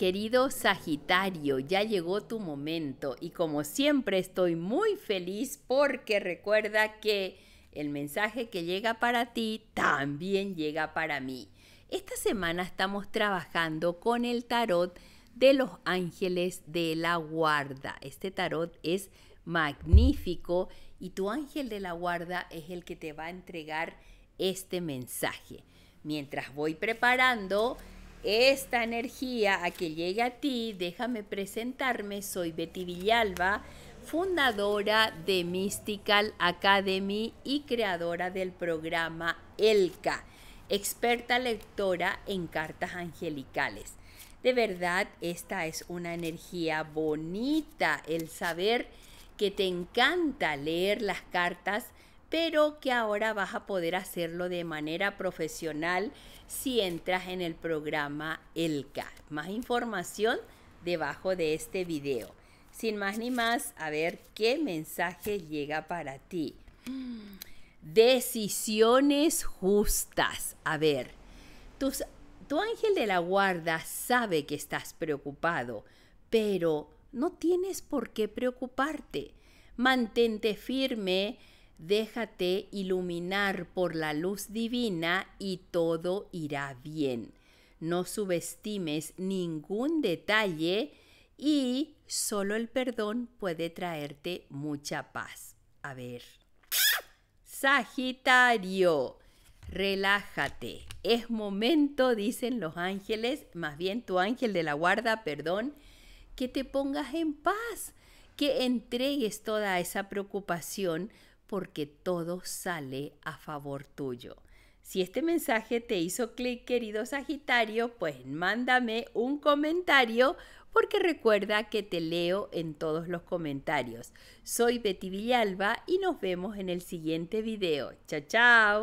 Querido Sagitario, ya llegó tu momento y como siempre estoy muy feliz porque recuerda que el mensaje que llega para ti también llega para mí. Esta semana estamos trabajando con el tarot de los ángeles de la guarda. Este tarot es magnífico y tu ángel de la guarda es el que te va a entregar este mensaje. Mientras voy preparando esta energía a que llegue a ti, déjame presentarme, soy Betty Villalba, fundadora de Mystical Academy y creadora del programa ELCA, experta lectora en cartas angelicales. De verdad, esta es una energía bonita, el saber que te encanta leer las cartas pero que ahora vas a poder hacerlo de manera profesional si entras en el programa ELCA. Más información debajo de este video. Sin más ni más, a ver qué mensaje llega para ti. Decisiones justas. A ver, tu ángel de la guarda sabe que estás preocupado, pero no tienes por qué preocuparte. Mantente firme déjate iluminar por la luz divina y todo irá bien. No subestimes ningún detalle y solo el perdón puede traerte mucha paz. A ver. Sagitario, relájate. Es momento, dicen los ángeles, más bien tu ángel de la guarda, perdón, que te pongas en paz, que entregues toda esa preocupación porque todo sale a favor tuyo. Si este mensaje te hizo clic, querido Sagitario, pues mándame un comentario porque recuerda que te leo en todos los comentarios. Soy Betty Villalba y nos vemos en el siguiente video. Chao, chao.